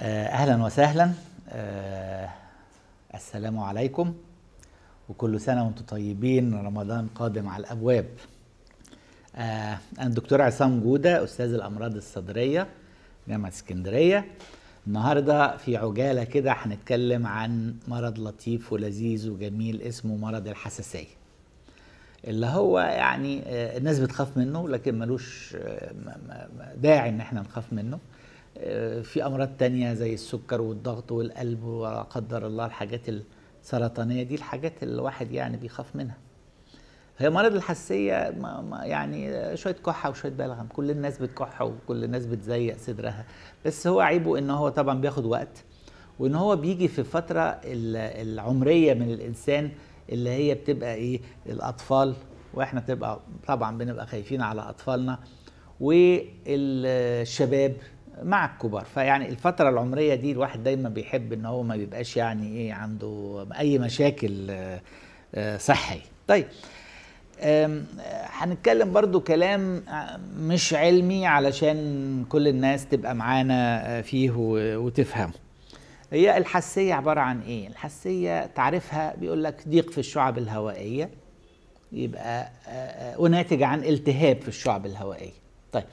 آه، اهلا وسهلا أه السلام عليكم وكل سنه وانتم طيبين رمضان قادم على الابواب أه انا الدكتور عصام جوده استاذ الامراض الصدريه جامعه اسكندريه النهارده في عجاله كده هنتكلم عن مرض لطيف ولذيذ وجميل اسمه مرض الحساسيه اللي هو يعني آه، الناس بتخاف منه لكن ملوش آه، داعي ان احنا نخاف منه في امراض تانية زي السكر والضغط والقلب ولا قدر الله الحاجات السرطانيه دي الحاجات اللي الواحد يعني بيخاف منها هي مرض الحساسيه يعني شويه كحه وشويه بلغم كل الناس بتكح وكل الناس بتزيق صدرها بس هو عيبه ان هو طبعا بياخد وقت وان هو بيجي في فتره العمريه من الانسان اللي هي بتبقى ايه الاطفال واحنا بتبقى طبعا بنبقى خايفين على اطفالنا والشباب مع الكبار فيعني الفترة العمرية دي الواحد دايما بيحب ان هو ما بيبقاش يعني ايه عنده اي مشاكل آه، آه، صحية طيب هنتكلم برضو كلام مش علمي علشان كل الناس تبقى معانا آه، فيه وتفهمه هي الحساسية عبارة عن ايه؟ الحساسية تعرفها بيقول لك ضيق في الشعب الهوائية يبقى وناتج عن التهاب في الشعب الهوائية طيب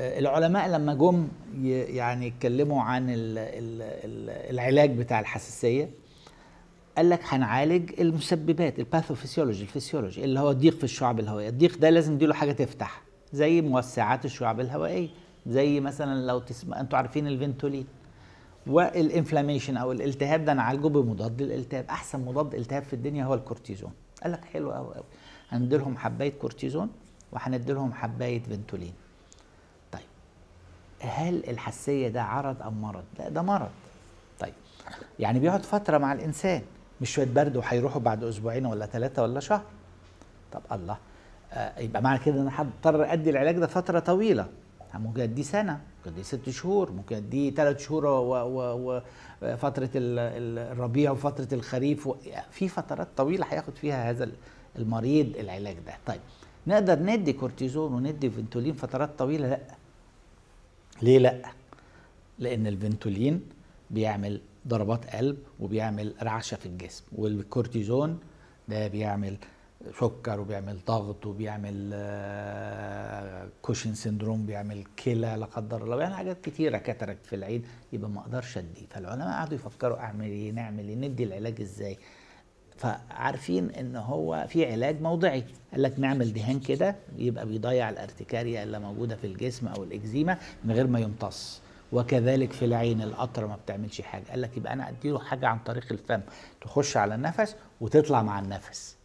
آه، العلماء لما جم يعني يتكلموا عن الـ الـ الـ العلاج بتاع الحساسيه قال لك هنعالج المسببات الباثوفيسيولوجي الفسيولوجي اللي هو الضيق في الشعب الهوائيه الضيق ده لازم نديله حاجه تفتح زي موسعات الشعب الهوائيه زي مثلا لو تسمع انتوا عارفين الفنتولين والانفلاميشن او الالتهاب ده نعالجه بمضاد الالتهاب احسن مضاد التهاب في الدنيا هو الكورتيزون قال لك حلو قوي قوي هنديلهم حبايه كورتيزون وهنديلهم حبايه فنتولين هل الحساسيه ده عرض ام مرض لا ده مرض طيب يعني بيقعد فتره مع الانسان مش شويه برد وهيروحوا بعد اسبوعين ولا ثلاثه ولا شهر طب الله آه يبقى معنى كده ان انا هضطر ادي العلاج ده فتره طويله يعني ممكن اديه سنه ممكن اديه ست شهور ممكن اديه ثلاث شهور وفتره الربيع وفتره الخريف و... في فترات طويله هياخد فيها هذا المريض العلاج ده طيب نقدر ندي كورتيزون وندي فنتولين فترات طويله لا ليه لا لان الفنتولين بيعمل ضربات قلب وبيعمل رعشه في الجسم والكورتيزون ده بيعمل سكر وبيعمل ضغط وبيعمل آه، كوشن سندروم بيعمل كلى لا قدر الله يعني حاجات كتيره كترت في العين يبقى ما اقدرش اديه فالعلماء قعدوا يفكروا اعمل ايه نعمل ايه ندي العلاج ازاي فعارفين ان هو في علاج موضعي قال لك نعمل دهان كده يبقى بيضيع الارتكاريا اللي موجوده في الجسم او الاكزيما من غير ما يمتص وكذلك في العين القطره ما بتعملش حاجه قال لك يبقى انا اديله حاجه عن طريق الفم تخش على النفس وتطلع مع النفس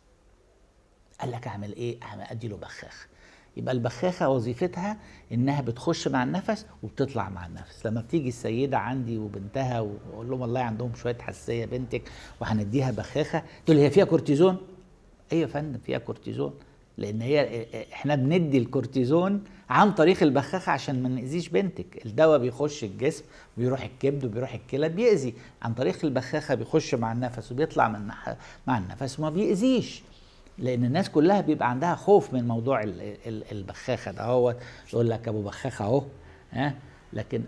قال لك اعمل ايه اعمل اديله بخاخ يبقى البخاخه وظيفتها انها بتخش مع النفس وبتطلع مع النفس لما بتيجي السيده عندي وبنتها واقول لهم والله عندهم شويه حساسيه بنتك وهنديها بخاخه تقول هي فيها كورتيزون ايوه يا فندم فيها كورتيزون لان هي احنا بندي الكورتيزون عن طريق البخاخه عشان ما ناذيش بنتك الدواء بيخش الجسم بيروح الكبد وبيروح الكلى بيأذي عن طريق البخاخه بيخش مع النفس وبيطلع من مع النفس وما بيأذيش لان الناس كلها بيبقى عندها خوف من موضوع البخاخه ده هو يقول لك ابو بخاخه اهو ها لكن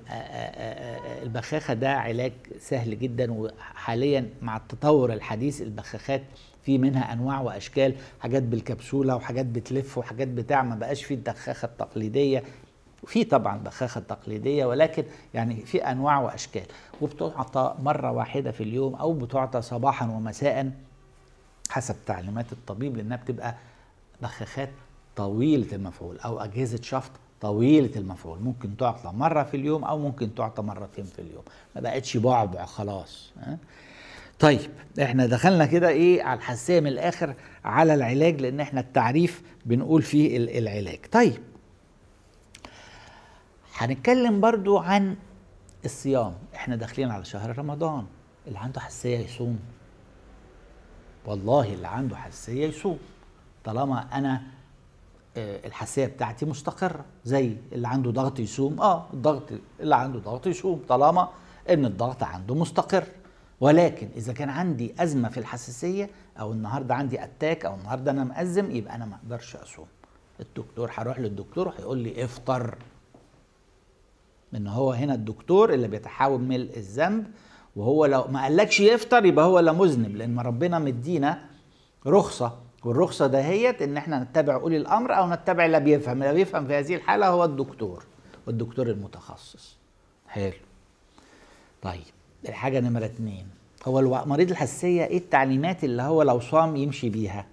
البخاخه ده علاج سهل جدا وحاليا مع التطور الحديث البخاخات في منها انواع واشكال حاجات بالكبسوله وحاجات بتلف وحاجات بتاع ما بقاش في الدخاخه التقليديه في طبعا بخاخه تقليديه ولكن يعني في انواع واشكال وبتعطى مره واحده في اليوم او بتعطى صباحا ومساء حسب تعليمات الطبيب لانها بتبقى بخاخات طويله المفعول او اجهزه شفط طويله المفعول ممكن تعطى مره في اليوم او ممكن تعطى مرتين في اليوم ما بقتش بعبع خلاص طيب احنا دخلنا كده ايه على الحساسيه من الاخر على العلاج لان احنا التعريف بنقول فيه العلاج طيب هنتكلم برضو عن الصيام احنا داخلين على شهر رمضان اللي عنده حساسيه يصوم والله اللي عنده حساسيه يصوم طالما انا آه، الحساسيه بتاعتي مستقره زي اللي عنده ضغط يصوم اه الضغط اللي عنده ضغط يصوم طالما ان الضغط عنده مستقر ولكن اذا كان عندي ازمه في الحساسيه او النهارده عندي اتاك او النهارده انا مأزم يبقى انا ما اقدرش اصوم الدكتور هروح للدكتور هيقول لي افطر ان هو هنا الدكتور اللي بيتحاول من الذنب وهو لو ما قالكش يفطر يبقى هو لا مذنب لان ربنا مدينا رخصه والرخصه دهيت ان احنا نتبع اولي الامر او نتبع اللي بيفهم اللي بيفهم في هذه الحاله هو الدكتور والدكتور المتخصص حلو طيب الحاجه نمره اتنين هو مريض الحساسيه ايه التعليمات اللي هو لو صام يمشي بيها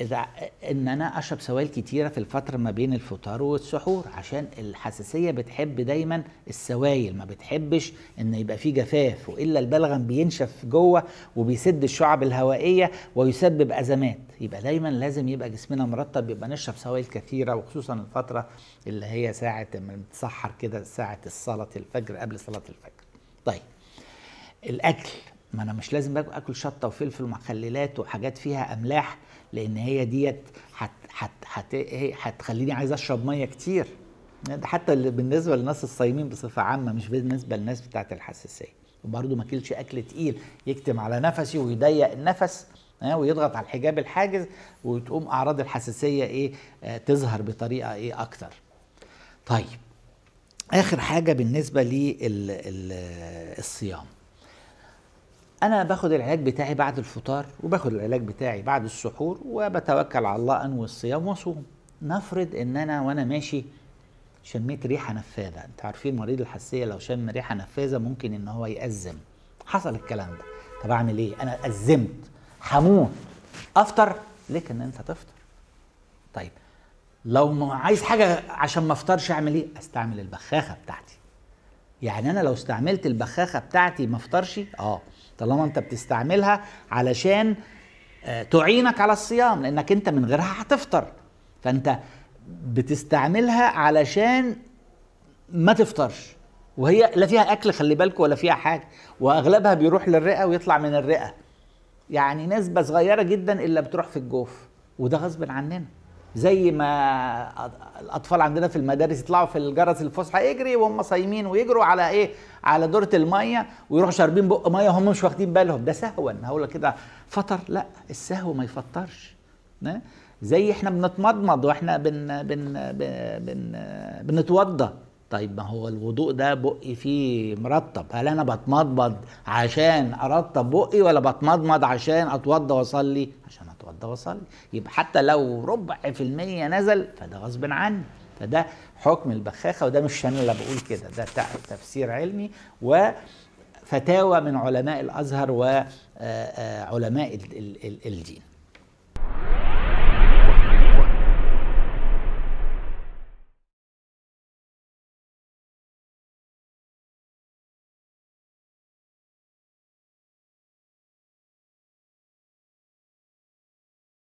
اذا ان انا اشرب سوائل كتيره في الفتره ما بين الفطار والسحور عشان الحساسيه بتحب دايما السوائل ما بتحبش ان يبقى فيه جفاف والا البلغم بينشف جوه وبيسد الشعب الهوائيه ويسبب ازمات يبقى دايما لازم يبقى جسمنا مرطب يبقى نشرب سوائل كثيره وخصوصا الفتره اللي هي ساعه ما بنتسحر كده ساعه الصلاه الفجر قبل صلاه الفجر طيب الاكل ما انا مش لازم اكل شطه وفلفل ومخللات وحاجات فيها املاح لان هي ديت هت هتخليني عايز اشرب ميه كتير ده حتى بالنسبه للناس الصايمين بصفه عامه مش بالنسبه للناس بتاعه الحساسيه وبرده ما اكلش اكل تقيل يكتم على نفسي ويضيق النفس ويضغط على الحجاب الحاجز وتقوم اعراض الحساسيه ايه آه، تظهر بطريقه ايه اكتر طيب اخر حاجه بالنسبه للصيام انا باخد العلاج بتاعي بعد الفطار وباخد العلاج بتاعي بعد السحور وبتوكل على الله انوي الصيام واصوم نفرض ان انا وانا ماشي شميت ريحه نفاذه انت عارفين مريض الحساسيه لو شم ريحه نفاذه ممكن ان هو يأزم حصل الكلام ده طب اعمل ايه انا أزمت هموت افطر ليك ان انت تفطر طيب لو عايز حاجه عشان ما افطرش اعمل ايه استعمل البخاخه بتاعتي يعني انا لو استعملت البخاخه بتاعتي ما افطرش اه طالما انت بتستعملها علشان آه، تعينك على الصيام لانك انت من غيرها هتفطر فانت بتستعملها علشان ما تفطرش وهي لا فيها اكل خلي بالك ولا فيها حاجه واغلبها بيروح للرئه ويطلع من الرئه يعني نسبه صغيره جدا الا بتروح في الجوف وده غصب عننا زي ما الاطفال عندنا في المدارس يطلعوا في الجرس الفسحه اجري وهم صايمين ويجروا على ايه على دوره الميه ويروحوا شاربين بق ميه وهم مش واخدين بالهم ده سهوا هقول كده فطر لا السهو ما يفطرش زي احنا بنتمضمض واحنا بن بن بن بنتوضى طيب ما هو الوضوء ده بقي فيه مرطب هل انا بتمضمض عشان ارطب بقي ولا بتمضمض عشان اتوضى واصلي عشان أتوضى. يبقى ده وصل يبقى حتى لو ربع في المية نزل فده غصب عني فده حكم البخاخة وده مش أنا اللي بقول كده ده تفسير علمي و فتاوى من علماء الازهر وعلماء الدين